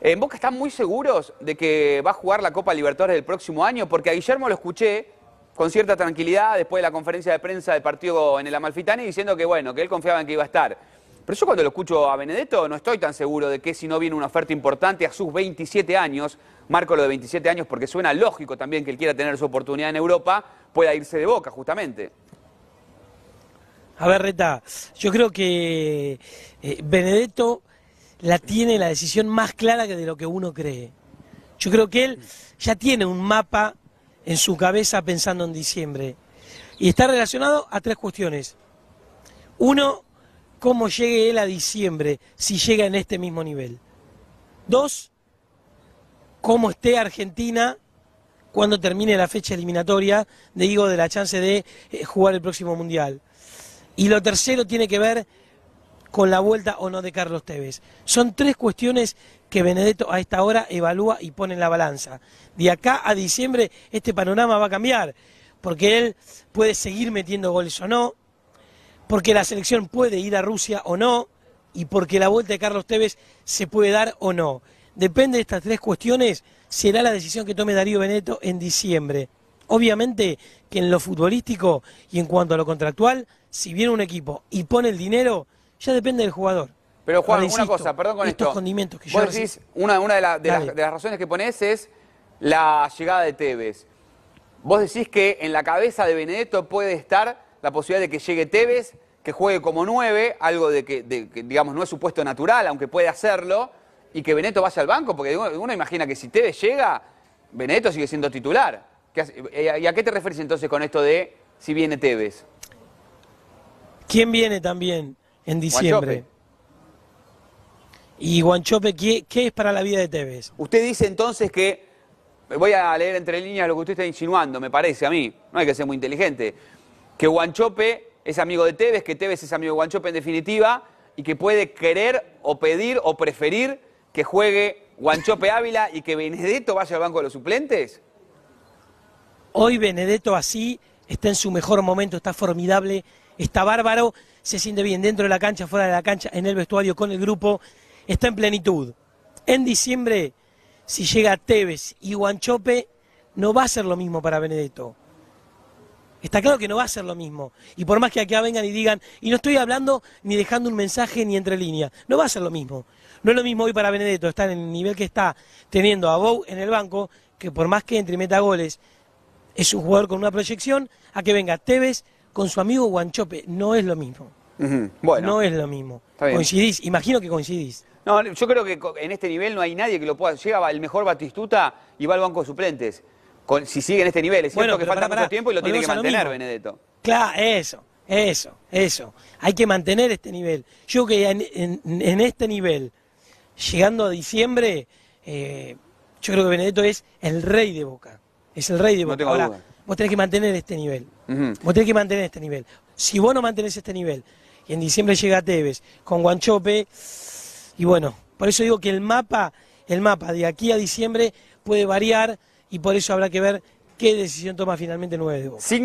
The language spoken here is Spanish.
Eh, en Boca están muy seguros de que va a jugar la Copa Libertadores del próximo año, porque a Guillermo lo escuché con cierta tranquilidad después de la conferencia de prensa del partido en el Amalfitani diciendo que bueno, que él confiaba en que iba a estar. Pero yo cuando lo escucho a Benedetto no estoy tan seguro de que si no viene una oferta importante a sus 27 años, marco lo de 27 años porque suena lógico también que él quiera tener su oportunidad en Europa, pueda irse de Boca justamente. A ver, Reta, yo creo que eh, Benedetto la tiene la decisión más clara que de lo que uno cree. Yo creo que él ya tiene un mapa en su cabeza pensando en diciembre. Y está relacionado a tres cuestiones. Uno, cómo llegue él a diciembre, si llega en este mismo nivel. Dos, cómo esté Argentina cuando termine la fecha eliminatoria, de digo, de la chance de eh, jugar el próximo Mundial. Y lo tercero tiene que ver con la vuelta o no de Carlos Tevez. Son tres cuestiones que Benedetto a esta hora evalúa y pone en la balanza. De acá a diciembre este panorama va a cambiar, porque él puede seguir metiendo goles o no, porque la selección puede ir a Rusia o no, y porque la vuelta de Carlos Tevez se puede dar o no. Depende de estas tres cuestiones, será la decisión que tome Darío Benedetto en diciembre. Obviamente que en lo futbolístico y en cuanto a lo contractual, si viene un equipo y pone el dinero, ya depende del jugador. Pero Juan, una cosa, perdón con estos esto. Condimentos que vos decís, una, de, las, de, las, razones que ponés es la llegada de Tevez. Vos decís que en la cabeza de Benedetto puede estar la posibilidad de que llegue Tevez, que juegue como nueve, algo de que, digamos, no es supuesto natural, aunque puede hacerlo, y que Benedetto vaya al banco, porque uno, uno imagina que si Tevez llega, Benedetto sigue siendo titular. Eh, eh, ¿Y a qué te refieres entonces con esto de si viene Tevez? ¿Quién viene también? en diciembre. Y Guanchope, ¿qué, ¿qué, es para la vida de Tevez? Usted dice entonces que, voy a leer entre líneas lo que usted está insinuando, me parece a mí, no hay que ser muy inteligente, que Guanchope es amigo de Tevez, que Tevez es amigo de Guanchope en definitiva, y que puede querer o pedir o preferir que juegue Guanchope Ávila y que Benedetto vaya al banco de los suplentes? Hoy Benedetto así está en su mejor momento, está formidable está bárbaro, se siente bien dentro de la cancha, fuera de la cancha, en el vestuario, con el grupo, está en plenitud. En diciembre, si llega Tevez y Guanchope, no va a ser lo mismo para Benedetto. Está claro que no va a ser lo mismo. Y por más que acá vengan y digan, y no estoy hablando ni dejando un mensaje ni entre líneas, no va a ser lo mismo. No es lo mismo hoy para Benedetto, está en el nivel que está teniendo a Bou en el banco, que por más que entre y meta goles, es un jugador con una proyección, a que venga Tevez, con su amigo Guanchope. No es lo mismo. No es lo mismo. Coincidís, imagino que coincidís. No, yo creo que en este nivel no hay nadie que lo pueda. Llega el mejor Batistuta y va al banco de suplentes. si sigue en este nivel, es bueno, que falta mucho tiempo y lo tiene que mantener Benedetto. Claro, eso, eso, eso. Hay que mantener este nivel. Yo que en, este nivel, llegando a diciembre, eh, yo creo que Benedetto es el rey de Boca. Es el rey de Boca. Ahora, vos tenés que mantener este nivel. Vos tenés que mantener este nivel. Si vos no mantenés este nivel, y en diciembre llega Tevez con Guanchope, y bueno, por eso digo que el mapa, el mapa de aquí a diciembre puede variar y por eso habrá que ver qué decisión toma finalmente el 9 de Boca.